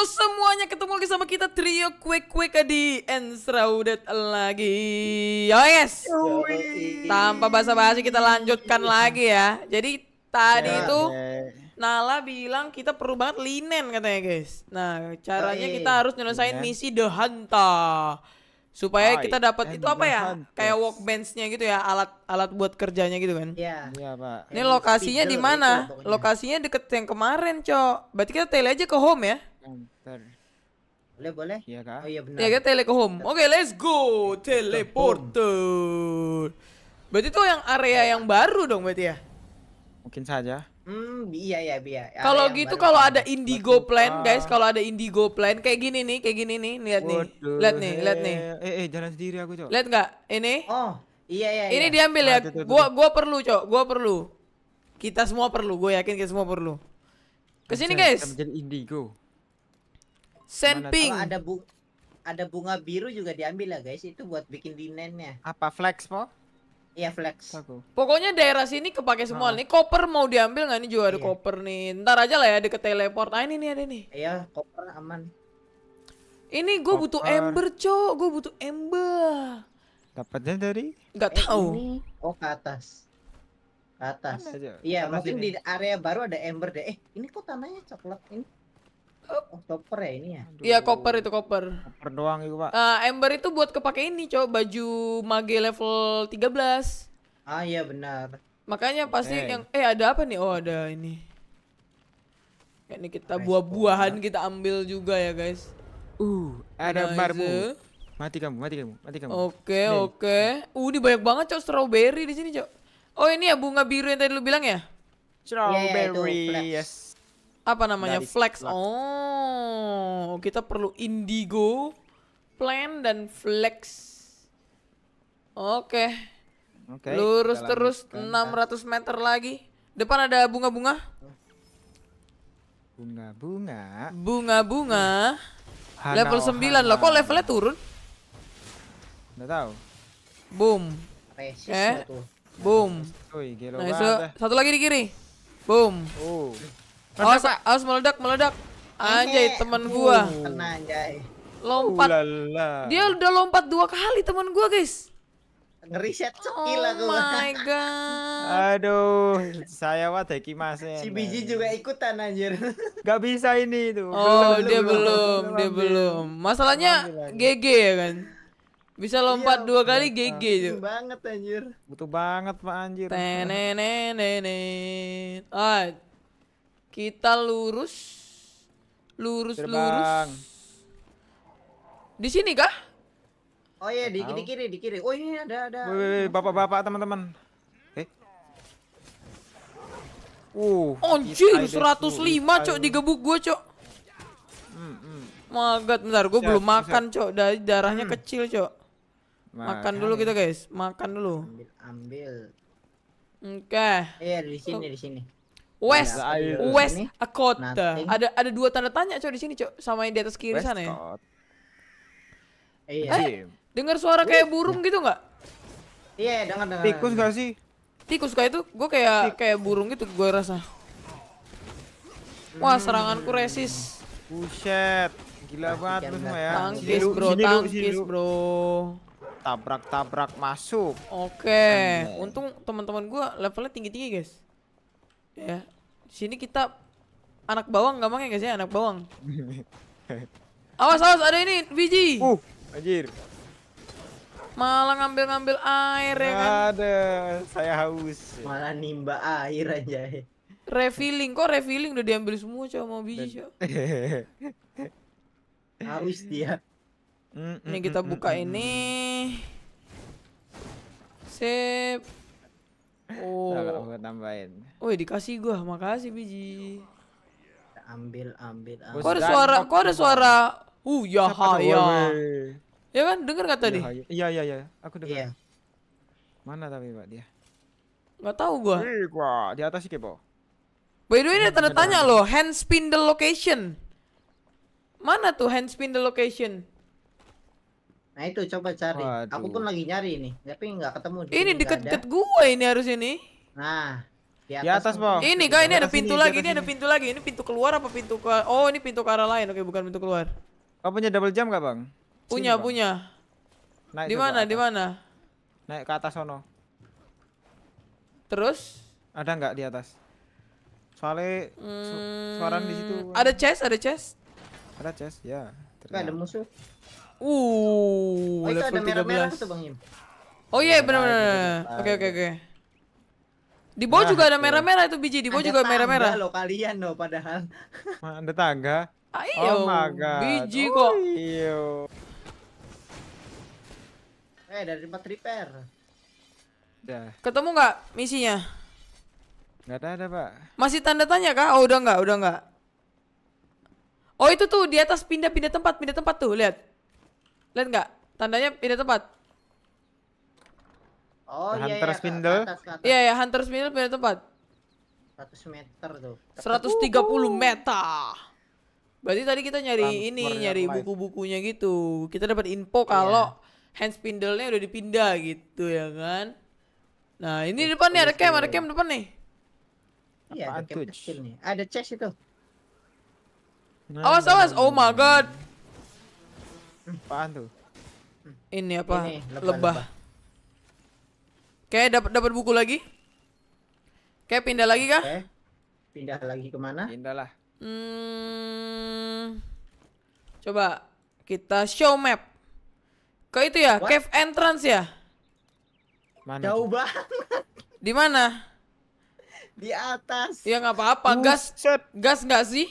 halo semuanya ketemu lagi sama kita trio quick quick and Ensraudet lagi oh yes tanpa basa-basi kita lanjutkan lagi ya jadi tadi itu ya, ya. Nala bilang kita perlu banget linen katanya guys nah caranya kita harus nyelesain ya. misi The Hunter supaya kita dapat eh, itu apa ya kayak workbenchnya gitu ya alat alat buat kerjanya gitu kan iya yeah. pak ini lokasinya di mana lokasinya deket yang kemarin cok berarti kita tele aja ke home ya Bentar. boleh boleh iya kak oh iya benar ya kita tele ke home oke okay, let's go teleporter berarti tuh yang area iya. yang baru dong berarti ya mungkin saja Hmm, iya ya, iya. iya. Ah, kalau iya, gitu kalau ada indigo plan, guys, kalau ada indigo plan kayak gini nih, kayak gini nih, lihat nih. Lihat nih, eh, lihat nih. Eh, eh, jalan sendiri aku, Cok. Lihat nggak? Ini? Oh, iya iya. Ini iya. diambil ya. Gua gua perlu, Cok. Gua perlu. Kita semua perlu, gue yakin kita semua perlu. Kesini guys. Jadi indigo. Send ping. Ada bu ada bunga biru juga diambil ya guys. Itu buat bikin linennya. Apa flex po? Iya flex. Aku. Pokoknya daerah sini kepake semua nah. nih. Koper mau diambil nggak nih juga ada iya. koper nih. Ntar aja lah ya deket teleport. Nah ini nih ada nih. Iya koper aman. Ini gue butuh ember cok. Gue butuh ember. Dapatnya dari? Gak eh, tahu. Oh ke atas. Ke atas. Iya mungkin di area baru ada ember deh. Eh ini kok tanahnya coklat ini. Oh, koper ya ini ya? Iya koper itu koper. Koper doang itu pak. Uh, eh, ember itu buat kepake ini cow baju mage level 13 Ah iya benar. Makanya pasti eh. yang eh ada apa nih? Oh ada ini. Ya, ini kita buah-buahan kita ambil juga ya guys. Uh ada nice. barmu. Eh. Mati kamu, mati kamu, mati kamu. Oke okay, oke. Okay. Uh ini banyak banget cow strawberry di sini cow. Oh ini ya bunga biru yang tadi lu bilang ya? Strawberry yeah, iya, yes apa namanya dari flex. flex. Oh, kita perlu indigo, plan dan flex. Oke. Okay. Okay, Lurus terus 600 ya. meter lagi. Depan ada bunga-bunga. Bunga-bunga. Bunga-bunga. Level 9 loh. Kok levelnya turun? Enggak tahu. Boom. eh. Boom. Nah, Satu lagi di kiri. Boom. Oh. Awas, awas meledak, meledak. Anjay, teman gua. Kena anjay. Lompat. Dia udah lompat dua kali teman gua, guys. Ngeriset gila gua. Oh my god. Aduh, saya wah deki mas. Si biji juga ikutan anjir. Gak bisa ini tuh. Oh, dia belum, dia belum. Masalahnya GG ya kan. Bisa iya, lompat dua iya. kali GG tuh. Butuh banget anjir. Butuh banget Pak anjir. Tenenenenen. Ah, kita lurus. Lurus, Terbang. lurus. Di sini kah? Oh iya, di, di kiri, di kiri. Oh iya, ada, ada. Bapak-bapak, teman-teman. Eh. Uh, Anjir, 105 cok digebuk gue cok. Mm, mm. Magat, bentar gue belum makan siap. cok. Dari darahnya mm. kecil cok. Makan, makan dulu kita ya. guys, makan dulu. Ambil. ambil. Oke. Okay. Iya, di sini, di sini. West nah, West Dakota. Ada ada dua tanda tanya coy di sini coy sama yang di atas kiri West sana ya. Iya. Eh, dengar suara kayak burung gitu nggak? Iya, dengar dengar. Tikus gak sih? Tikus kayak itu, gue kayak kayak burung gitu gue rasa. Wah, hmm. seranganku resis. Buset. Gila banget lu semua ya. Tangkis bro, tangkis bro. Tabrak-tabrak masuk. Oke, okay. untung teman-teman gue levelnya tinggi-tinggi, guys ya di sini kita anak bawang mangnya guys ya anak bawang awas awas ada ini biji uh anjir malah ngambil-ngambil air ya kan ada saya haus malah nimba air aja refilling kok refilling udah diambil semua coba mau biji coba haus dia mm, mm, ini kita mm, buka ini sip Oh. Nah, kalau oh. tambahin. Woi dikasih gua, makasih biji. Ambil, ambil, ambil. Kok ada suara, kok ada suara? Uh, ya ya. Ya kan, denger kata tadi? Ya iya, iya, iya. Aku dengar. Iya. Mana tapi pak dia? Gak tahu gua. Ih, gua di atas sih kepo. By the way, ini tanda tanya loh, hand spin the location. Mana tuh hand spin the location? Nah itu coba cari. Waduh. Aku pun lagi nyari ini, tapi nggak ketemu. Ini deket-deket gue ini harus ini. Nah, di atas, di atas bang. Ini kak, ini ada pintu lagi, ini ada pintu lagi. Ini pintu keluar apa pintu ke? Oh, ini pintu ke arah lain. Oke, bukan pintu keluar. Kau punya double jam gak bang? Punya, Sini, punya. Naik di mana? Di mana? Naik ke atas sono. Terus? Ada nggak di atas? Soalnya hmm, suara di situ. Ada chest, ada chest. Ada chest, ya. Ada musuh. Uh, oh, itu ada merah-merah tuh gitu, Bang Im. Oh iya yeah, benar-benar. Oke oke oke. Di bawah nah, juga ada merah-merah itu biji, di bawah juga merah-merah. Ada lo kalian loh padahal. ada tangga. Ayo. Ah, oh my god. Biji kok. iyo. Eh dari tempat repair. Udah. Ketemu nggak misinya? Nggak ada, ada pak. Masih tanda tanya kah? Oh udah nggak, udah nggak. Oh itu tuh di atas pindah-pindah tempat, pindah tempat tuh lihat. Lihat nggak? Tandanya pindah tempat. Oh iya Hunter Spindle. Iya ya, Hunter Spindle pindah tempat. 100 meter tuh. 130 uhuh. meter. Berarti tadi kita nyari ini, nyari buku-bukunya gitu. Kita dapat info iya. kalau yeah. hand spindle-nya udah dipindah gitu ya kan. Nah, ini di iya, depan nih ada camp, ada camp depan nih. Iya, ada camp kecil nih. Ada chest itu. Awas, awas. Oh my god. Apaan tuh? Ini apa? Ini, lebah. lebah. Kayak dapat dapat buku lagi? Kayak pindah lagi kah? Okay. Eh, pindah lagi kemana? Pindah lah. Hmm, coba kita show map. Ke itu ya, What? cave entrance ya? Mana? Jauh banget. Di mana? Di atas. Ya nggak apa-apa, gas. Gas nggak sih?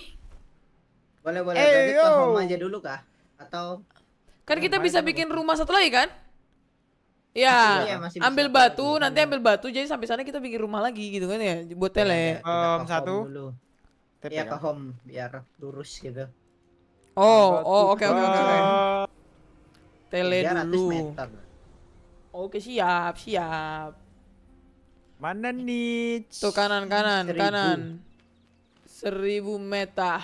Boleh boleh. Hey, Jadi ke home aja dulu kah? Atau Kan kita bisa bikin rumah satu lagi kan? Ya, masih ambil bisa. batu, masih nanti ambil batu jadi sampai sana kita bikin rumah lagi gitu kan ya, buat iya, tele. Ya, um, satu. Iya, iya ke home biar lurus gitu. Oh, oh oke oke oke. Tele dulu. Meter. Oke, siap, siap. Mana nih? Tuh kanan kanan Seribu. kanan. Seribu meter.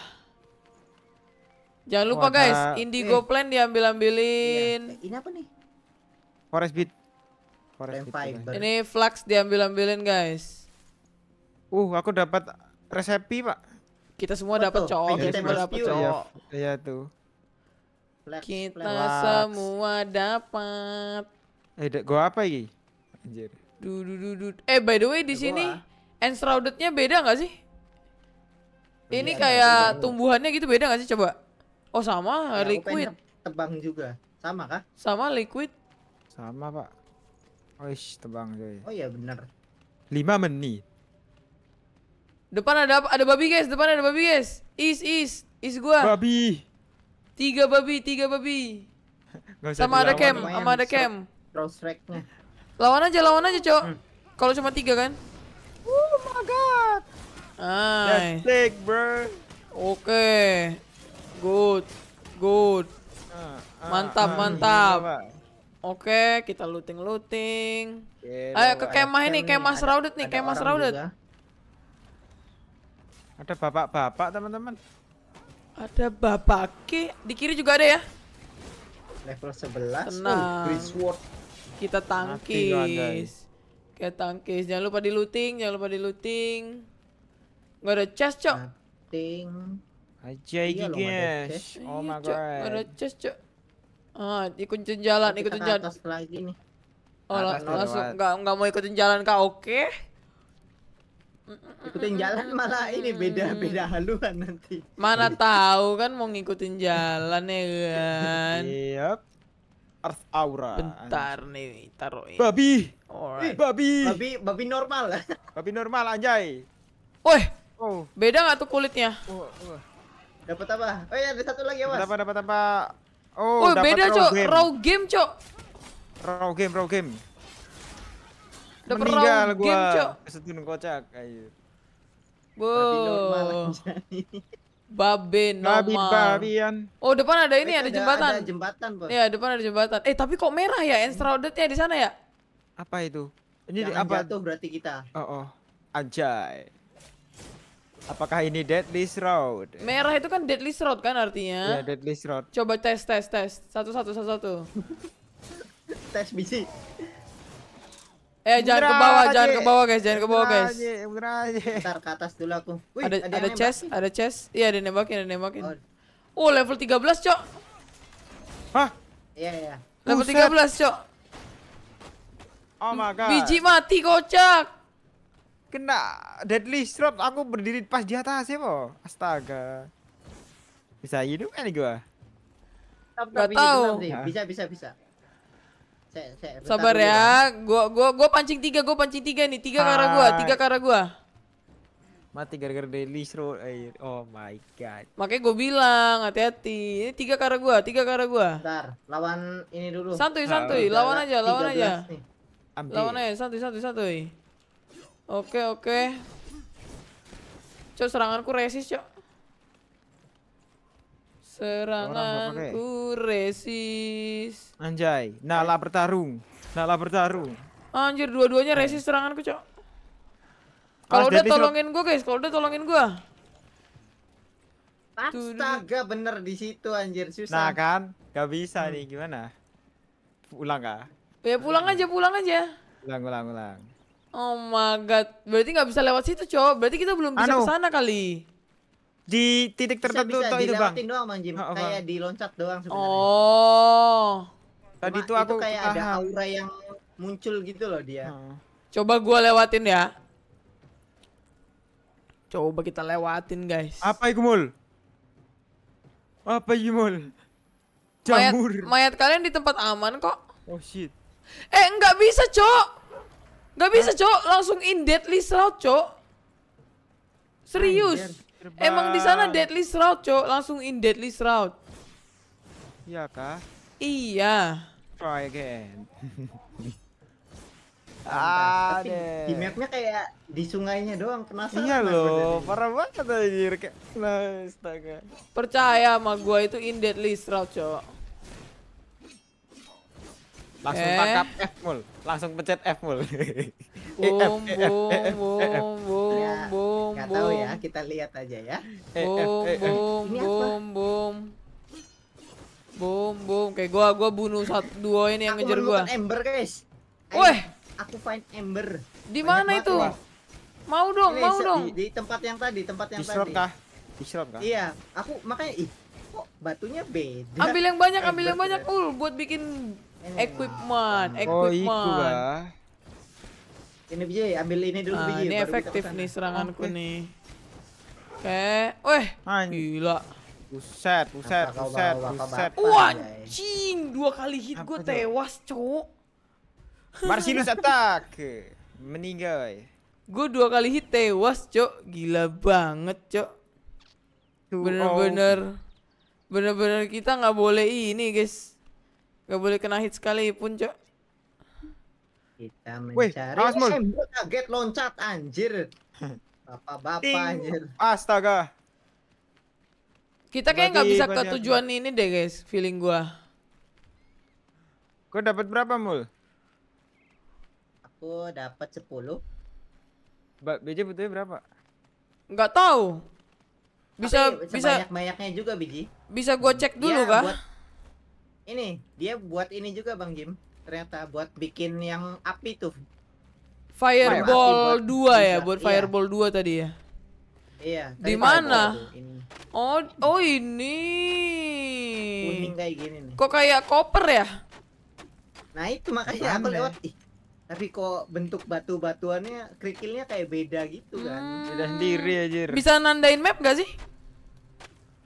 Jangan lupa Warna... guys, Indigo eh. Plan diambil-ambilin. Iya. Ini apa nih? Forest Beat. Forest Beat. Ini Flux diambil-ambilin guys. Uh, aku dapat resepi, Pak. Kita semua dapat cowok, kita semua dapat cowok. Iya, iya, tuh. Flex, kita flex. semua dapat. Eh, da gua apa ini? Anjir. Du, du, Eh, by the way di ya, sini enshrouded beda nggak sih? Ini kayak tumbuhannya gitu beda nggak sih coba? Oh sama ya, liquid. Tebang juga. Sama kah? Sama liquid. Sama pak. Oh Oish tebang coy. Oh iya benar. Lima menit. Depan ada ada babi guys, depan ada babi guys. Is is is gua. Babi. Tiga babi, tiga babi. sama ada cam, sama ada cam. Cross tracknya. Lawan aja, lawan aja, Cok. Hmm. Kalau cuma tiga kan? Oh my god. Ay. That's sick, bro. Oke. Okay. Good. Good. Ah, ah, mantap, ah, mantap. Oke, kita looting-looting. Ayo ke kemah ini, kemah seraudet nih, kemah seraudet. Ada bapak-bapak, teman-teman. Ada bapak ke di kiri juga ada ya. Level 11. Tenang. Oh, Kita tangkis. Kita tangkis. Jangan lupa di looting, jangan lupa di looting. Gak ada chest, Cok. Nothing. Aja iya guys. Iya, oh my god. Ada chest, cuk. Ah, ikutin jalan, Nanti ikutin jalan. Atas lagi nih. Oh, atas langsung enggak enggak mau ikutin jalan Kak, oke? Okay? Ikutin jalan malah ini beda-beda haluan nanti. Mana tahu kan mau ngikutin jalan ya kan. yep. Earth Aura. Bentar nih, taruh ini. Babi. Alright. Babi. Babi babi normal. babi normal anjay. Woi. Oh. Beda nggak tuh kulitnya? Oh, oh. Dapat apa? Oh iya, ada satu lagi ya, Mas. Dapat dapat apa? Oh, oh beda, Cok. Raw game, Cok. Raw game, raw game. Dapat raw gua. game, Cok. Kesetun kocak, ayo. Wow. Babe normal. Babi babian. Oh, depan ada ini, ya, ada, ada jembatan. Ada jembatan, Bos. Iya, depan ada jembatan. Eh, tapi kok merah ya? Enshrouded nya di sana ya? Apa itu? Ini Jangan apa? jatuh berarti kita. Oh, oh. Anjay. Apakah ini deadly shroud? Merah itu kan deadly shroud kan artinya? yeah, deadly shroud. Coba tes tes tes. Satu satu satu satu. tes bisi. Eh, jangan ke bawah, jangan ke bawah guys, jangan ke bawah guys. Bener Ntar ke atas dulu aku. Wih, ada ada, ada chest, ada chest. Iya, ada nembakin, ada nembakin. Oh. oh, level 13, Cok. Hah? Iya, iya. Level Buset. 13, Cok. Oh my god. Biji mati kocak kena deadly shot aku berdiri pas di atas ya po astaga bisa hidup kan gua Gak tahu. Bisa bisa bisa. Sabar ya. Gua gua gua pancing tiga, gua pancing tiga nih. Tiga karena gua, tiga karena gua. Mati gara-gara daily air. Eh, oh my god. Makanya gua bilang hati-hati. Ini tiga karena gua, tiga karena gua. ntar lawan ini dulu. Santuy santuy, lawan aja, lawan aja. Lawan aja santuy santuy santuy. Oke, oke. Cok, seranganku resist, cok. Seranganku resist. Anjay, Nala bertarung. Nala bertarung. Anjir, dua-duanya resist seranganku, cok. Kalau udah tolongin gua guys. Kalau udah tolongin gua. Astaga, bener di situ anjir susah. Nah kan, gak bisa hmm. nih gimana? Pulang kah? Ya pulang aja, pulang aja. Pulang, pulang, pulang. Oh my god, berarti nggak bisa lewat situ, cowok. Berarti kita belum bisa anu, ke sana kali. Di titik tertentu bisa, bisa, itu, Bang. doang, Bang Jim. Oh, kayak oh. kayak diloncat doang sebenarnya. Oh. Tadi Cuma, tuh aku itu kayak ada aura yang muncul gitu loh dia. Hmm. Coba gua lewatin ya. Coba kita lewatin, guys. Apa itu, Mul? Apa itu, Mul? Jamur. Mayat, mayat kalian di tempat aman kok. Oh shit. Eh, nggak bisa, Cok. Gak bisa cok, langsung in deadly shroud cok. Serius. Anjir, Emang di sana deadly shroud cok, langsung in deadly shroud. Iya kah? Iya. Try again. ah, di mapnya kayak di sungainya doang penasaran. Iya loh, parah banget anjir kayak. Nah, astaga. Percaya sama gua itu in deadly shroud cok. Langsung eh. tangkap F mul. Langsung pencet eh, F mul. Boom boom ya, boom boom boom. tahu ya, kita lihat aja ya. Eh, boom eh, boom boom boom. Boom boom kayak gua gua bunuh satu dua ini yang aku ngejar gua. ember, guys. Weh, aku find ember. Di mana itu? Mau dong, mau dong. Di, di tempat yang tadi, tempat yang Disrupt tadi. Kah? Disrupt kah? Iya, aku makanya ih kok batunya beda. Ambil yang banyak, ambil yang banyak. Ul, buat bikin Equipment, equipment. Oh, Ini biji, ambil ini dulu nah, biji. Ini efektif nih seranganku okay. nih. Oke, okay. weh, gila. Buset, buset, buset, buset. Wajing, dua kali hit gue tewas, cowok. Marsinus attack. Meninggal. Gue dua kali hit tewas, cok. Gila banget, cok. Bener-bener, bener-bener kita gak boleh ini, guys Gak boleh kena hit sekalipun, Cok. Kita mencari. Wih, awas mul. Kaget loncat anjir. Bapak-bapak anjir. Astaga. Kita kayak nggak bisa ke tujuan ini deh, guys. Feeling gua. Kau dapat berapa, Mul? Aku dapat 10. Mbak biji butuhnya berapa? Nggak tahu. Bisa Tapi, bisa banyak-banyaknya juga, Biji. Bisa gua cek dulu ya, kah? Buat ini dia buat ini juga Bang Jim. Ternyata buat bikin yang api tuh. Fireball, dua 2 ya, buat iya. Fireball 2 tadi ya. Iya. Di mana? Oh, oh ini. Kuning kayak gini nih. Kok kayak koper ya? Nah, itu makanya aku ya? lewat. Ih, tapi kok bentuk batu-batuannya kerikilnya kayak beda gitu kan. Hmm. Beda sendiri aja. Bisa nandain map gak sih?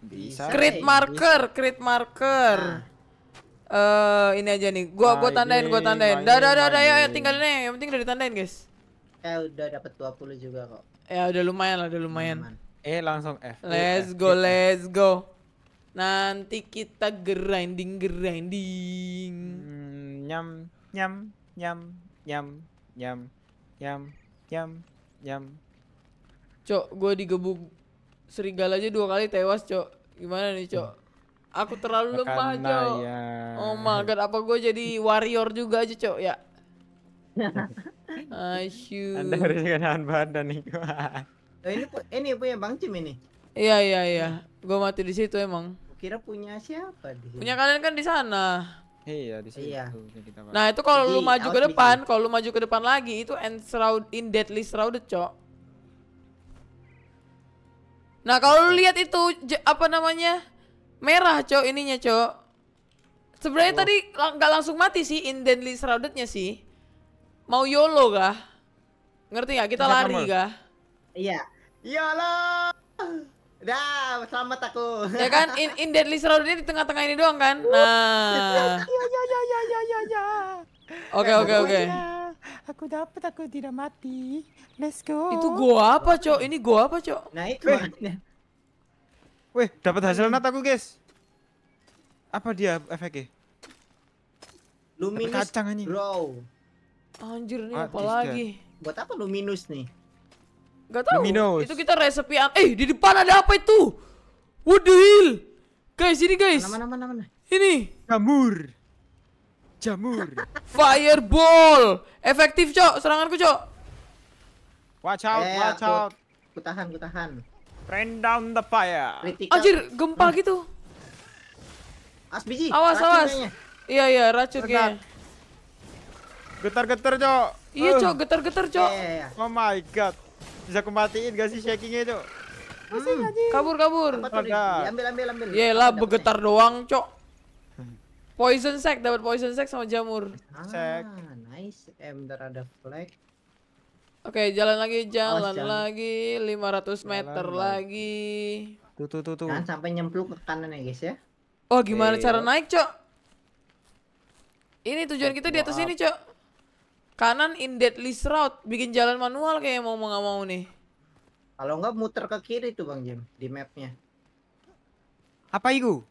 Bisa. Create marker, create marker. Nah eh ini aja nih. Gua gua tandain, gua tandain. Dah dah dah dah ya tinggal nih eh. Yang penting udah ditandain, guys. Ya udah dapat 20 juga kok. Ya udah lumayan lah, udah lumayan. Eh langsung F. Let's go, let's go. Nanti kita grinding grinding. Hmm, nyam nyam nyam nyam nyam nyam nyam nyam. Cok, gua digebuk serigala aja dua kali tewas, Cok. Gimana nih, Cok? Aku terlalu lemah, Jo. Ya. Oh my god, apa gue jadi warrior juga aja, Cok, ya? Asyu. Anda harus kenalan badan nih. oh, ini ini punya Bang Cim ini. Iya, iya, iya. Gue mati di situ emang. Kira punya siapa di Punya kalian kan di sana. Iya, di situ. Iya. Nah, itu kalau lu maju ke depan, kalau lu maju ke depan lagi itu end enshrouded in deadly shroud Cok. Nah, kalau lu lihat itu apa namanya? merah cok ininya cok sebenarnya oh. tadi nggak lang langsung mati sih indently shroudednya sih mau yolo kah ngerti nggak kita lari kah iya yolo Dah, selamat aku. Ya kan, in, in deadly di tengah-tengah ini doang kan? Nah. Ya, ya, ya, ya ya ya ya Oke oke oke. Aku dapat aku tidak mati. Let's go. Itu gua apa, Cok? Ini gua apa, Cok? Nah, itu. Weh, dapat hasil nat aku, guys. Apa dia efeknya? Luminous, kacang Bro. Anjir nih, ah, apa lagi? Buat apa luminous nih? Gak tau. Itu kita resepi Eh, di depan ada apa itu? What the hell? Guys, ini guys. Mana mana mana. mana. Ini. Jamur. Jamur. Fireball. Efektif, Cok. Seranganku, Cok. Watch out, eh, watch out. Kutahan, kutahan. Rain down the fire. Anjir, gempa hmm. gitu. As biji. Awas, awas. Kayaknya. Iya, iya, racun kayaknya. Getar-getar, Cok. Iya, Cok, getar-getar, Cok. Yeah, yeah, yeah. Oh my god. Bisa kematiin gak sih shakingnya, Cok? Hmm. Kabur, kabur. Ambil, ambil, ambil. Iya Yelah, begetar doang, Cok. Hmm. Poison sack, dapat poison sack sama jamur. Ah, sack. nice. Ember ada flag. Oke, jalan lagi, jalan, oh, lagi, 500 meter jalan lagi. Tuh tuh tuh tuh. Jangan sampai nyemplung ke kanan ya, guys ya. Oh, gimana Eyo. Iya. cara naik, Cok? Ini tujuan kita di atas ini, Cok. Kanan in deadly route, bikin jalan manual kayak mau nggak mau nih. Kalau nggak muter ke kiri tuh, Bang Jim, di mapnya. Apa itu?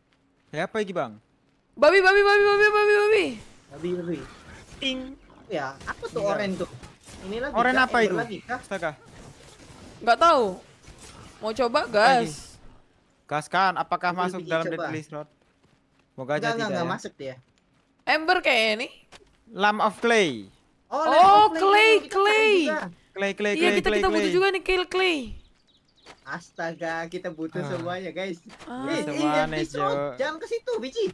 Ya, apa itu, Bang? Babi, babi, babi, babi, babi, babi. Babi, babi. Ting. Ya, apa tuh orange tuh? Ini lagi. apa itu? Astaga. Enggak tahu. Mau coba gas. Gas kan, apakah Lebih masuk dalam coba. deadly slot? Moga aja tidak. Enggak ya. masuk dia. Ember kayak ini. Lamb of clay. Oh, oh clay, clay. Clay, clay, clay. Iya, kita clay, kita butuh juga nih kill clay. Astaga, kita butuh uh. semuanya, guys. Uh. Eh, semua eh, jangan ke situ, biji.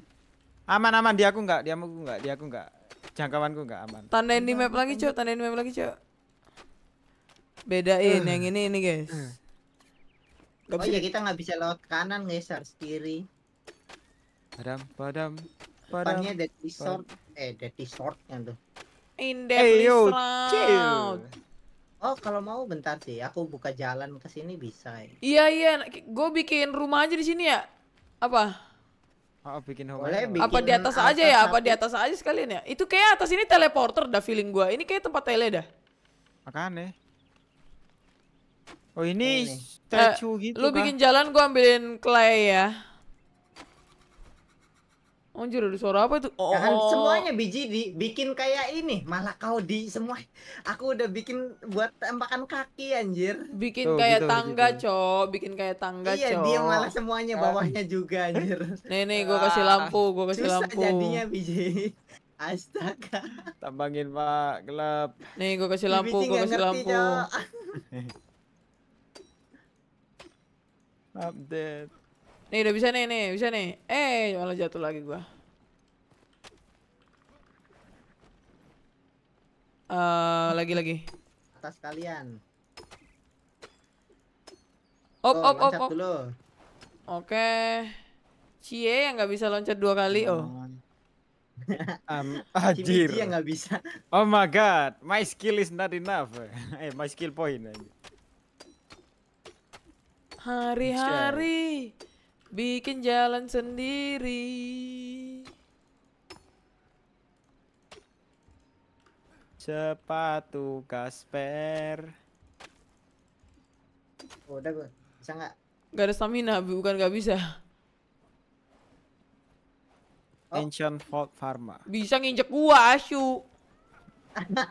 Aman, aman, dia aku enggak, dia aku enggak, dia aku enggak jangkauanku nggak aman tandain di map lagi Cuk. tandain di map lagi Cuk. bedain uh. yang ini ini guys eh. Gak oh iya kita nggak bisa lewat kanan guys harus kiri padam padam padam depannya ada resort eh resort yang tuh in the hey, yo, Oh kalau mau bentar sih aku buka jalan ke sini bisa ya. Iya iya gue bikin rumah aja di sini ya apa Oh, bikin home Boleh bikin apa di atas aja ya? Apa di atas aja sekalian ya? Itu kayak atas ini teleporter dah feeling gua. Ini kayak tempat tele dah. Makanya. Oh, ini, ini. statue eh, gitu. Lu kan? bikin jalan gua ambilin clay ya. Anjir ada suara apa itu? Kan, oh, Kan semuanya biji dibikin kayak ini, malah kau di semua. Aku udah bikin buat tembakan kaki anjir. Bikin Tuh, kayak gitu, gitu, tangga, gitu. Cok. Bikin kayak tangga, iya, Cok. Iya, dia malah semuanya kan. bawahnya juga anjir. Nih nih gua kasih ah. lampu, gua kasih Susah lampu. jadinya biji. Astaga. Tambangin, Pak. Gelap. Nih gua kasih lampu, gua kasih lampu. update Nih udah bisa nih, nih bisa nih. Eh malah jatuh lagi gua. Uh, lagi lagi. Atas kalian. Op oh, op op op. Oke. Cie yang nggak bisa loncat dua kali oh. um, Ajir. yang nggak bisa. Oh my god, my skill is not enough. eh, my skill point. Hari-hari. Bikin jalan sendiri. Sepatu Kasper. Oh, udah gue. Bisa nggak? Gak ada stamina, bukan gak bisa. Oh. Ancient Vault Pharma. Bisa nginjek gua, Asyu.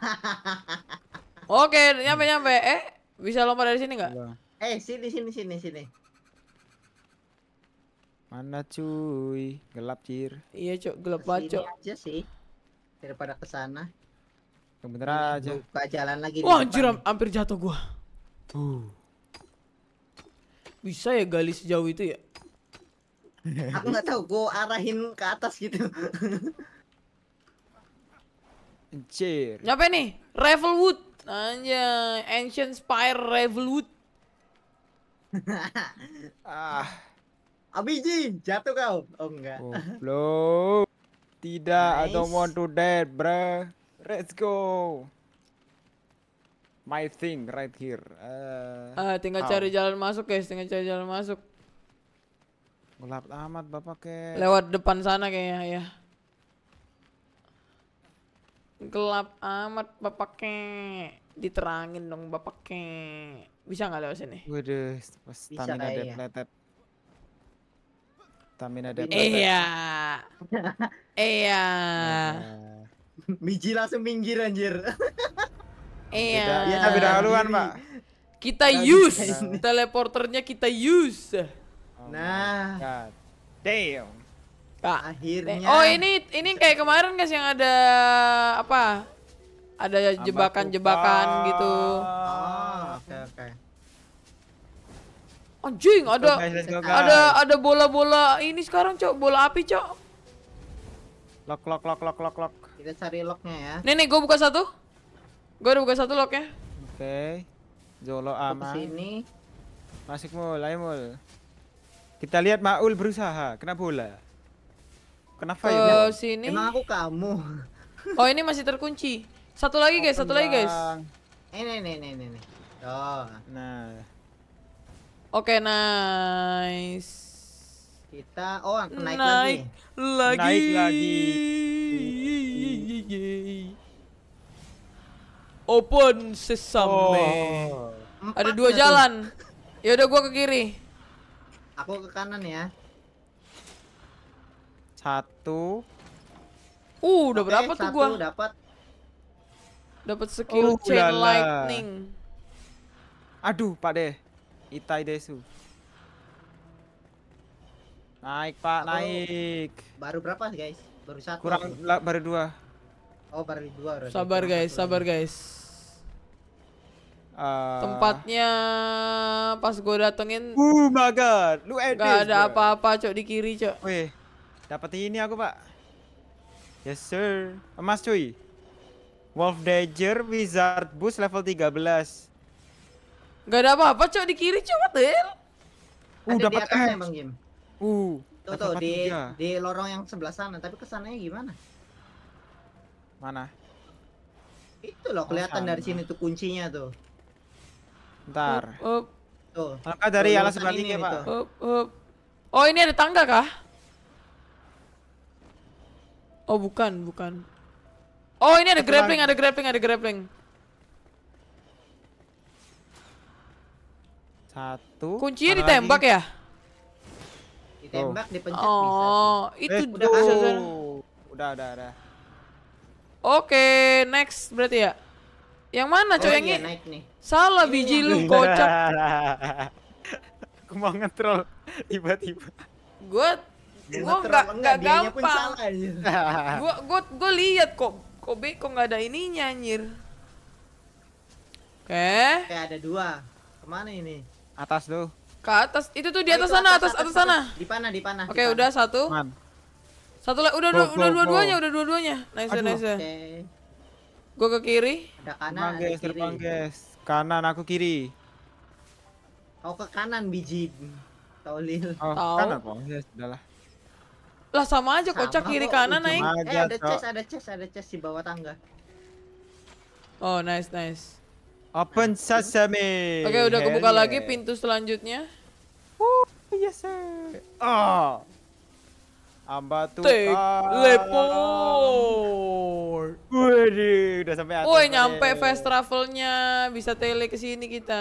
Oke, nyampe-nyampe. Eh, bisa lompat dari sini gak? Eh, sini, sini, sini, sini. Mana cuy? Gelap cir. Iya cok, gelap banget cok. aja sih. Daripada ke sana. Yang bener aja. Buka jalan lagi. Wah, anjir hampir jatuh gua. Tuh. Bisa ya gali sejauh itu ya? Aku nggak tahu, gua arahin ke atas gitu. Cir. Nyampe nih, Revelwood. Anjay, Ancient Spire Revelwood. ah. Abiji, jatuh kau. Oh enggak. Lo Oh, Tidak, nice. I don't want to dead, bruh. Let's go. My thing right here. Uh, uh, tinggal oh. cari jalan masuk, guys. Tinggal cari jalan masuk. Gelap amat, Bapak, ke. Lewat depan sana kayaknya, ya. Gelap amat, Bapak, ke. Diterangin dong, Bapak, ke. Bisa nggak lewat sini? Waduh, stamina depleted. Ya stamina dan Iya. Iya. Miji nah. langsung minggir anjir. Iya. Iya tapi beda haluan, Pak. Kita nah, use teleporternya kita use. Oh nah. Damn. Kak. akhirnya. Oh, ini ini kayak kemarin guys yang ada apa? Ada jebakan-jebakan gitu. Oh, Anjing, ada ada ada bola-bola ini sekarang, Cok. Bola api, Cok. Lock lock lock lock lock lock. Kita cari locknya ya. Nih nih, gua buka satu. Gua udah buka satu locknya. Oke. Okay. Jolo aman. sini. Masuk mulai mul. Kita lihat Maul berusaha. Kena bola. Kenapa Ke ya? sini. Emang aku kamu. Oh, ini masih terkunci. Satu lagi, guys. Satu lagi, guys. Ini, ini, ini, ini. Oh. Nah. Oke, okay, nice. Kita oh naik, naik lagi. lagi. Naik lagi. Open sesame. Oh. Ada dua jalan. Ya udah gua ke kiri. Aku ke kanan ya. Satu. Uh, udah okay, berapa tuh gua? dapat. Dapat skill oh, chain lightning. Aduh, Pak De. Itai Desu. Naik pak, oh. naik. Baru berapa guys? Baru satu. Kurang lah, baru dua. Oh baru dua. sabar guys, sabar guys. Ah. Tempatnya pas gue datengin. Oh my god, lu edis, Gak ada apa-apa cok di kiri cok. Weh, dapat ini aku pak. Yes sir, emas cuy. Wolf Dagger Wizard Boost level 13 Gak ada apa-apa, cok di kiri coba tuh, Uh, dapat di atasnya, Bang Jim. Uh. Tuh tuh di di lorong yang sebelah sana, tapi kesannya gimana? Mana? Itu loh kelihatan dari sini tuh kuncinya tuh. Ntar. Up, Tuh. Langkah dari alas sebelah ya, Pak. Up, up. Oh, ini ada tangga kah? Oh, bukan, bukan. Oh, ini ada grappling, ada grappling, ada grappling. Satu. Kuncinya ditembak lagi. ya? Ditembak, oh. dipencet oh, bisa. Oh, itu eh, udah, udah, udah, udah, udah. Oke, okay, next berarti ya. Yang mana coy oh, yang iya, ini? Salah biji lu iya. kocak. Aku mau ngetrol tiba-tiba. Gua gua nggak nggak gampang. Iya. gua gua gua lihat kok kok kok nggak ada ininya anjir. Oke. Okay. Kayak ada dua. Kemana ini? Atas tuh. Ke atas. Itu tuh di atas, sana, atas, atas, sana, Di panah, di panah. Oke, udah satu. Satu lagi udah udah dua-duanya, udah dua-duanya. Nice, nice. Gue ke kiri. terbang kanan, Terbang, guys. Kanan, aku kiri. Kau oh, ke kanan, biji. Taulil. Oh, Tau. kanan kok. Ya, sudahlah. Lah sama aja kocak kiri oh, kanan naik. eh ada chest, ada chest, ada chest di bawah tangga. Oh, nice, nice. Open nah, sesame. Oke, okay, udah kebuka yeah. lagi pintu selanjutnya. Oh yes sir. Ah. Oh. Ambatu. Teleport. deh udah sampai atas. Woi, nyampe fast travelnya bisa tele ke sini kita.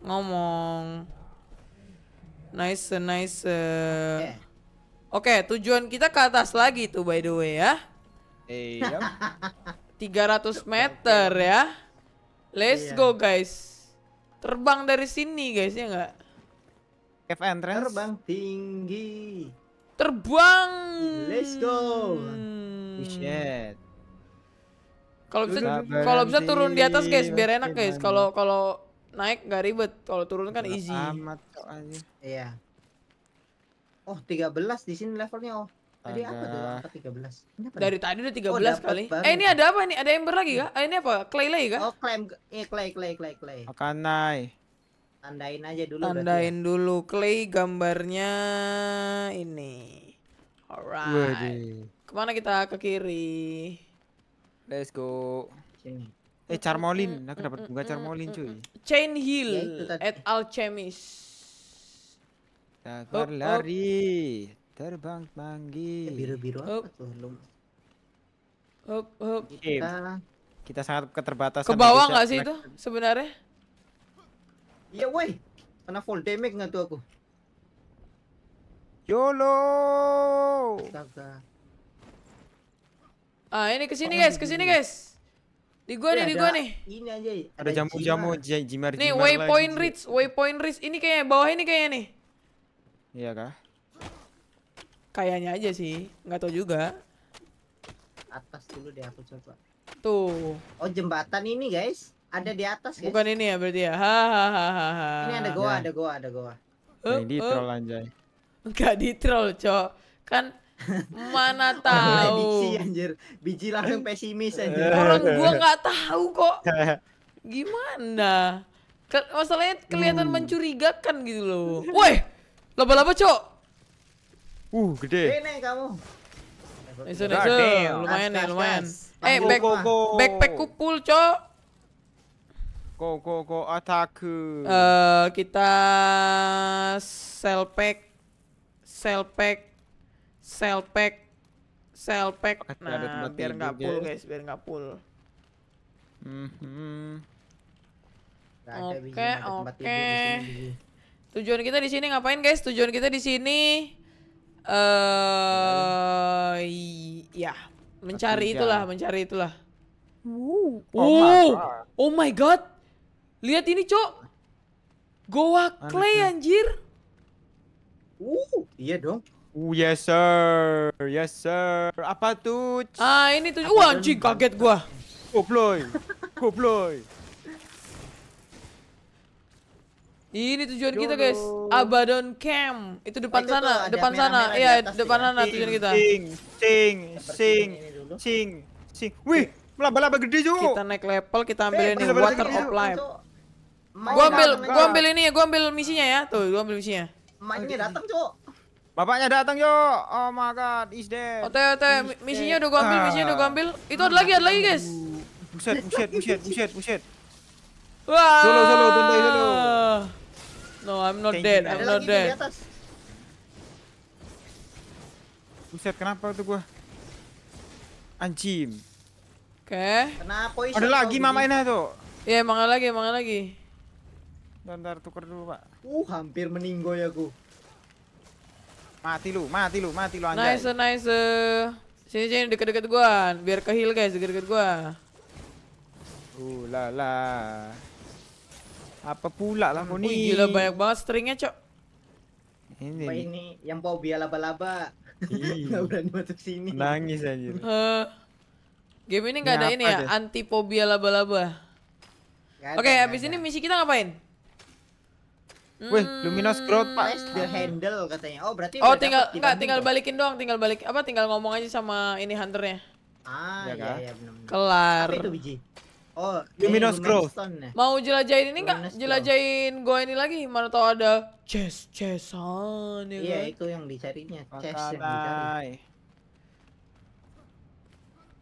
Ngomong. Nice, nice. Oke, tujuan kita ke atas lagi tuh by the way ya. Eh, iya. 300 meter ya. Let's iya. go guys. Terbang dari sini guys ya nggak? Cave entrance. Terbang tinggi. Terbang. Let's go. Hmm. Shit. Kalau bisa kalau bisa turun di atas guys biar enak guys. Kalau kalau naik nggak ribet. Kalau turun kan easy. Amat Iya. Oh, 13 di sini levelnya oh. Tadi apa tuh Apa 13? Ini apa Dari ya? tadi udah 13 oh, kali. Banget. Eh ini ada apa nih? Ada ember lagi kah? Eh, ini apa? Clay lagi kah? Oh, clay. eh clay clay clay clay. Akanai. Tandain aja dulu ya. Tandain berarti. dulu clay gambarnya ini. Alright. Kemana kita? Ke kiri. Let's go. Sini. Eh Charmolin, aku dapat bunga Charmolin cuy. Chain Hill ya, at Alchemist. Kita lari terbang manggi. Eh, biru-biru apa tuh? Up, up. Kita, kita sangat keterbatasan Ke bawah nggak sih itu sebenarnya? Iya, woi. Kena full damage nggak tuh aku? YOLO. Astaga. Ah, ini kesini guys, kesini guys. Di gua nih, di gua nih. Ini aja. Ada jamu-jamu jimar, jimar. Nih waypoint reach, waypoint reach. Ini kayaknya bawah ini kayaknya nih. Iya kah? Kayaknya aja sih, nggak tahu juga. Atas dulu deh aku coba. Tuh. Oh jembatan ini guys, ada di atas guys. Bukan ini ya berarti ya. Hahaha. ini ada goa, ada goa, ada goa. Uh, di troll anjay. Enggak di troll, cok. Kan Mana tahu. Diksi anjir. Biji langsung pesimis anjir. Orang gua nggak tahu kok. Gimana? Ke masalahnya kelihatan hmm. mencurigakan gitu loh. Woi, laba-laba, Cok. Uh, gede. Ini kamu. Nice, nah, nice. Lumayan nih, lumayan. Eh, back, go, go. backpack kukul, Cok. Go go go attack. Eh, uh, kita sell pack sell pack sell pack sell pack. Nah, biar nggak full, guys, biar nggak full. -hmm. Oke, oke. Tujuan kita di sini ngapain, guys? Tujuan kita di sini Eh, uh, ya, mencari itulah, mencari itulah. Oh, oh, my god. Lihat ini, Cok. Goa clay anjir. Uh, iya dong. Uh, yes sir. Yes sir. Apa tuh? Ah, ini tuh. Wah, anjing kaget gua. Oh, Koploy. Ini tujuan Jodoh. kita guys, Abaddon Camp. Itu depan oh, itu sana, tuh, depan sana. Iya, depan sana ya. tujuan kita. Sing, sing, sing, sing, sing. Wih, laba-laba gede juga. Kita naik level, kita ambil eh, ini laba -laba Water of Life. Gua ambil, gua ambil ini ya, gua ambil misinya ya. Tuh, gua ambil misinya. Emaknya datang, Cuk. Bapaknya datang yo. Oh my god, is dead. Ote ote, misinya udah gua ambil, misinya udah gua ambil. Itu ada lagi, ada lagi, guys. Buset, buset, buset, buset, buset. Wah. Solo, solo, tuntai, solo. No, I'm not Thank dead. You. I'm Ada ya. not dead. Buset, kenapa tuh gua? Anjim. Oke. Okay. Kenapa Ada lagi mamainnya tuh. Iya, yeah, lagi, mangga lagi. Bentar, tuker dulu, Pak. Uh, hampir ya gua. Mati lu, mati lu, mati lu anjay. Nice, uh, nice. Uh. Sini, sini deket-deket gua, biar ke heal guys, deket-deket gua. Uh, la la. Apa pula lah kau ni? gila banyak banget stringnya, Cok. Ini, Apa ini? Yang biar laba-laba. Enggak berani masuk sini. Nangis aja. Uh, eh, game ini enggak ada ini ya, deh? anti fobia laba-laba. Oke, okay, habis ini misi kita ngapain? Wih, Luminous hmm. Growth, Pak. the handle katanya. Oh, berarti Oh, tinggal enggak tinggal balikin doang, tinggal balik apa tinggal ngomong aja sama ini hunternya. Ah, ya, iya, iya, iya benar. Kelar. Apa itu biji? Oh, Luminous Grove. Ya? Mau jelajahin ini enggak? Jelajahin gua ini lagi mana tahu ada chest chest ya. Iya, kan? itu yang dicarinya, chest yang dicari.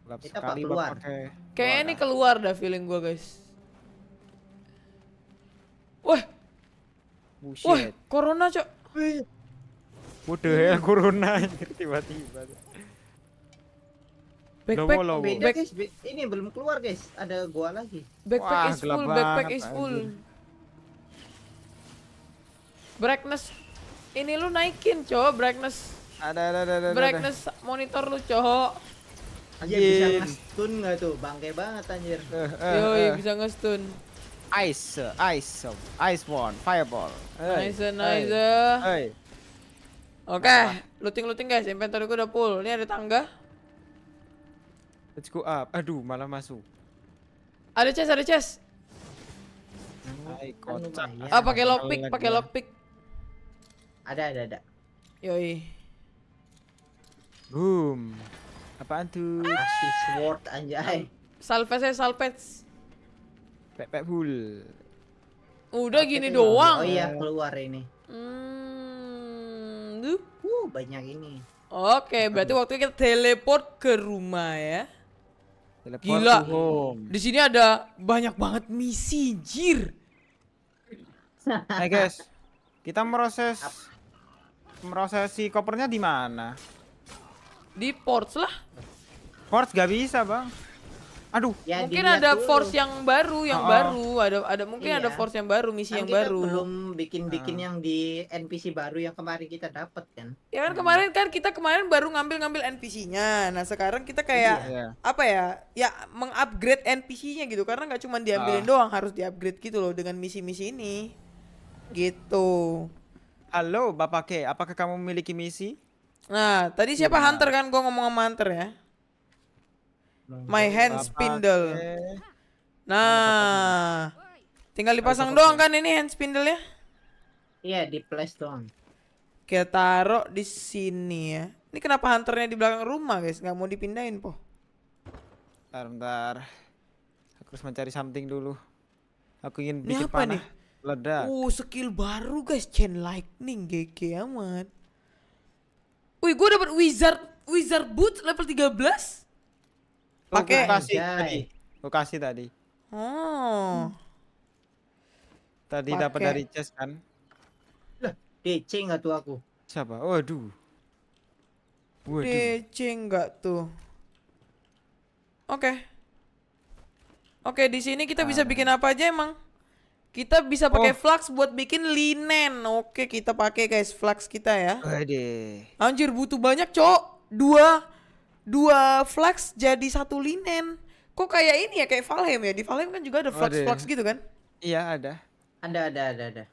Gelap Kita sekali keluar. Kayaknya ini keluar dah feeling gua, guys. Wah. Buset. Wah, corona, Cok. What the hell corona tiba-tiba. Backpack logo, logo. beda back... guys, ini belum keluar guys, ada gua lagi. Backpack Wah, is full, backpack is full. Brightness ini lu naikin, cow, brightness. Ada ada ada ada. Brightness ada. monitor lu, cow. Anjir iya, bisa ngestun nggak tuh? Bangke banget anjir. Uh, eh, uh, eh, Yo uh. Eh. bisa ngestun. Ice, ice, ice one, fireball. Hey, nice, nice. Oke, okay. looting looting guys, inventory gue udah full. Ini ada tangga. Let's go up. Aduh, malah masuk. Ada chest, ada chest. Hai, kan kocak. Ah, pakai lockpick, pakai lockpick. Ada, ada, ada. Yoi. Boom. Apaan tuh? Asli sword anjay. Salves ya, Pep, pep, full. Udah Apa gini doang. Oh iya, keluar ini. Hmm. Duh. Uh, banyak ini. Oke, okay, berarti waktu kita teleport ke rumah ya. Teleport Gila. Di sini ada banyak banget misi, jir. Hai hey guys. Kita meroses merosesi kopernya di mana? Di ports lah. Ports gak bisa, Bang. Aduh. Ya, mungkin ada dulu. force yang baru, yang -oh. baru, ada ada mungkin iya. ada force yang baru, misi kan yang kita baru. Belum bikin-bikin hmm. yang di NPC baru yang kemarin kita dapat kan. Ya kan hmm. kemarin kan kita kemarin baru ngambil-ngambil NPC-nya. Nah, sekarang kita kayak iya. iya. apa ya? Ya mengupgrade NPC-nya gitu karena nggak cuma diambilin ah. doang, harus diupgrade gitu loh dengan misi-misi ini. Gitu. Halo Bapak ke apakah kamu memiliki misi? Nah, tadi siapa ya, Hunter kan? Gue ngomong sama Hunter ya. My hand spindle. Nah, tinggal dipasang doang kan ini hand spindle ya? Iya, di place doang. Kita taruh di sini ya. Ini kenapa hunternya di belakang rumah, guys? Gak mau dipindahin, po? Bentar, bentar. Aku harus mencari something dulu. Aku ingin bikin apa panah. Nih? Ledak. Uh, skill baru, guys. Chain lightning, GG amat. Wih, gue dapat wizard wizard boot level 13. Pakai oh, kasih tadi. Gue kasih tadi. Oh. Tadi dapat dari chest kan? Lah, DC enggak tuh aku? Siapa? Waduh. Waduh. DC enggak tuh. Oke. Okay. Oke, okay, di sini kita ah. bisa bikin apa aja emang? Kita bisa pakai oh. flux buat bikin linen. Oke, okay, kita pakai guys flux kita ya. Aduh. Anjir butuh banyak, Cok. Dua dua flex jadi satu linen. Kok kayak ini ya kayak Valheim ya? Di Valheim kan juga ada flex oh, gitu kan? Iya, ada. Ada ada ada ada.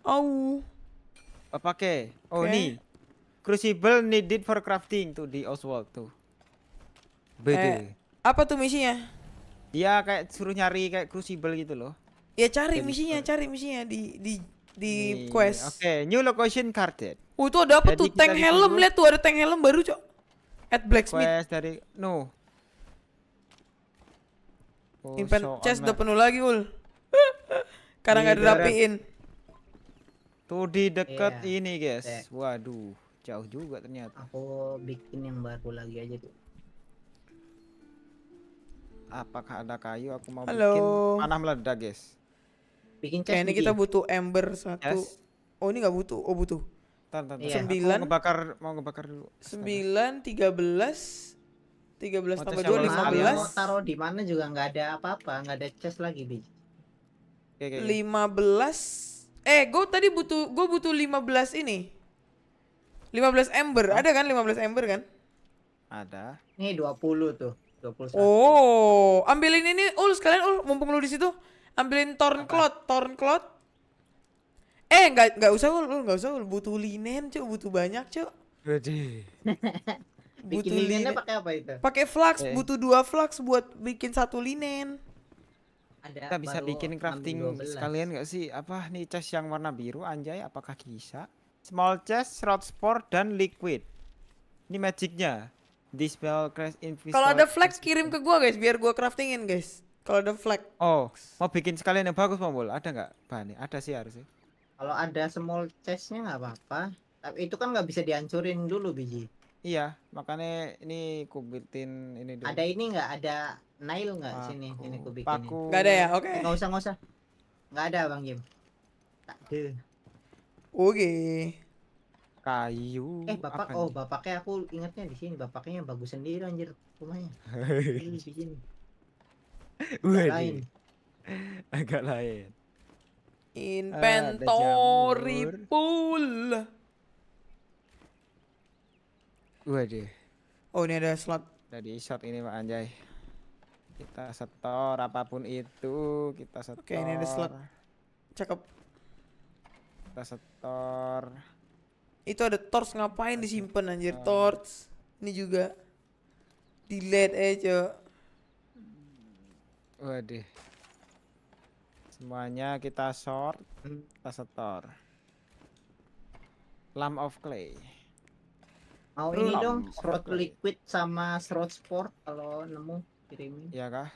Oh. Apa pakai? Oh, okay. nih. Crucible needed for crafting tuh di Oswald tuh. BD. Eh, apa tuh misinya? Dia kayak suruh nyari kayak crucible gitu loh. Ya cari Jadi, misinya, cari misinya di di di nih. quest. Oke, okay. new location carded. Oh, itu ada apa Jadi tuh? Tank helm, lihat tuh ada tank helm baru, Cok. At blacksmith. Quest dari no. Oh, Impen so chest udah penuh lagi ul. Karena nggak dirapiin. Tuh di deket yeah. ini guys. Yeah. Waduh, jauh juga ternyata. Aku bikin yang baru lagi aja tuh. Apakah ada kayu? Aku mau Halo. bikin panah meledak guys. Bikin chest. Kayaknya kita butuh ember satu. Yes. Oh ini nggak butuh. Oh butuh. Iya. Sembilan. Mau ngebakar, mau ngebakar dulu. Sembilan, tiga belas, tiga belas tambah dua lima belas. Mau taruh di mana juga nggak ada apa-apa, nggak ada chest lagi bi. Lima belas. Eh, gue tadi butuh, gue butuh lima belas ini. Lima belas ember, ada kan lima belas ember kan? Ada. Nih dua puluh tuh. 21. Oh, ambilin ini ul sekalian ul mumpung lu di situ. Ambilin torn cloth, torn cloth Eh nggak nggak usah lu nggak usah lu butuh linen cuy butuh banyak cuy. cuk. butuh linen pakai apa itu? Pakai flux okay. Eh. butuh dua flux buat bikin satu linen. Ada Kita bisa bikin crafting sekalian nggak sih? Apa nih chest yang warna biru anjay? Apakah bisa? Small chest, shroud spore dan liquid. Ini magicnya. Dispel crash invisible. Kalau ada flex kirim ke gua guys biar gua craftingin guys. Kalau ada flex. Oh, mau bikin sekalian yang bagus Pak Ada nggak? Bahan ada sih harusnya. Kalau ada small chestnya nggak apa-apa. Tapi itu kan nggak bisa dihancurin dulu biji. Iya, makanya ini kubitin ini dulu. Ada ini nggak? Ada nail nggak sini? Ini kubitin. Paku. Gak ada ya? Oke. Okay. Nggak usah, nggak usah. Nggak ada bang Jim. Tak ada. Oke. Okay. Kayu. Eh bapak, oh bapaknya aku ingatnya di sini. Bapaknya yang bagus sendiri anjir rumahnya. di sini. Agak lain. Agak lain. Inventory pool. Waduh. Oh ini ada slot. Dari shot ini Pak Anjay. Kita setor apapun itu kita setor. Oke ini ada slot. Cakep. Kita setor. Itu ada torch ngapain disimpan anjir torch. Ini juga. Delete aja. Waduh. Semuanya kita short, kita setor. lam of clay. Mau ini Lump dong, short liquid sama short sport kalau nemu kirimin. Iya kah?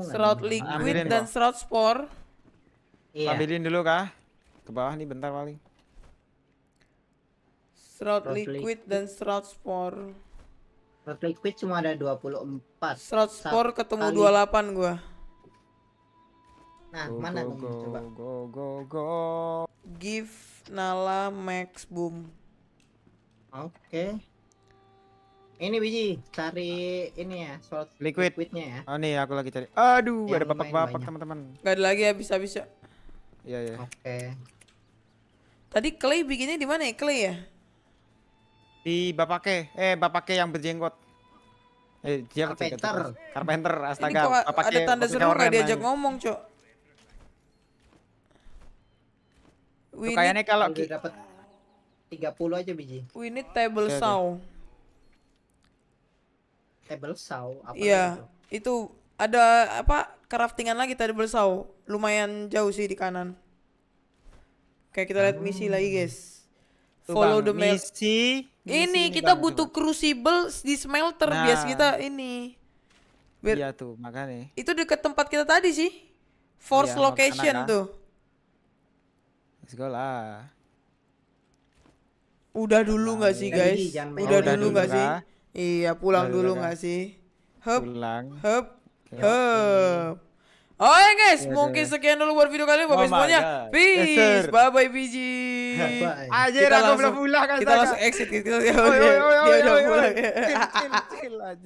short liquid Ambilin dan short sport. Iya. Ambilin dulu kah? Ke bawah nih bentar paling. short liquid, dan short sport. short liquid cuma ada 24. short sport ketemu kali. 28 gua. Nah, go, mana go, dong? Go, Coba. Go, go, go. Give Nala Max Boom. Oke. Okay. Ini biji, cari ini ya, slot liquid. liquidnya ya. Oh nih, aku lagi cari. Aduh, Yang ada bapak-bapak ya. teman-teman. Gak ada lagi habis-habis ya. Iya, iya. Oke. Okay. Tadi clay bikinnya di mana ya, clay ya? Di ke. eh ke yang berjenggot. Eh, dia Carpenter. Carpenter, astaga. Ini kok ada tanda seru gak diajak ngomong, Cok. We Kayaknya kalau udah dapat 30 aja biji. We need table okay, saw. Okay. Table saw apa Iya, itu? itu ada apa craftingan lagi table saw. Lumayan jauh sih di kanan. Kayak kita lihat misi lagi, hmm. guys. Follow the misi. Ini kita butuh crucible di smelter nah. bias kita ini. Biar iya tuh, makanya. Itu dekat tempat kita tadi sih. Force iya, location kan. tuh. Let's go lah. Udah dulu nggak sih iya, guys? Udah dulu nggak sih? Iya pulang dulu nggak sih? Hup, pulang. hup, hup. Oh ya guys, mungkin iya. sekian dulu buat video kali ini Bapak oh semuanya. Peace. bye bye BG. aja aku belum pulang kan. Kita langsung exit kita. Oh, oh, oh, oh, oh, oh,